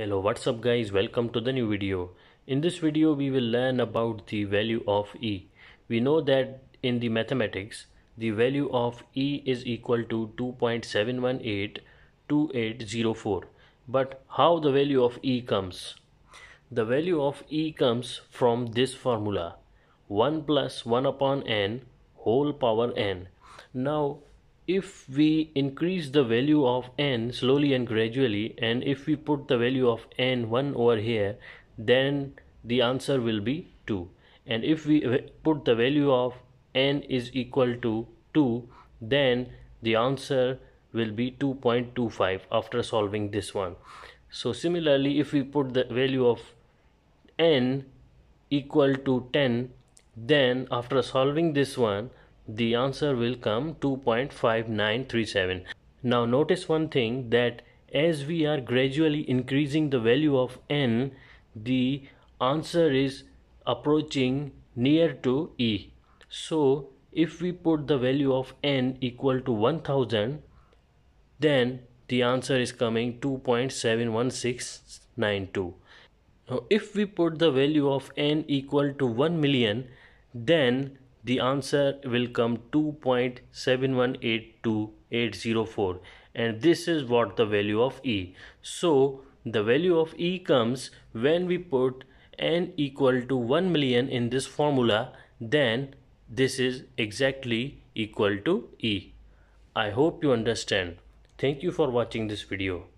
hello what's up guys welcome to the new video in this video we will learn about the value of e we know that in the mathematics the value of e is equal to 2.7182804 but how the value of e comes the value of e comes from this formula 1 plus 1 upon n whole power n now if we increase the value of n slowly and gradually and if we put the value of n 1 over here then the answer will be 2 and if we put the value of n is equal to 2 then the answer will be 2.25 after solving this one so similarly if we put the value of n equal to 10 then after solving this one the answer will come 2.5937 now notice one thing that as we are gradually increasing the value of n the answer is approaching near to e so if we put the value of n equal to 1000 then the answer is coming 2.71692 now if we put the value of n equal to 1 million then the answer will come 2.7182804 and this is what the value of E. So the value of E comes when we put n equal to 1 million in this formula then this is exactly equal to E. I hope you understand. Thank you for watching this video.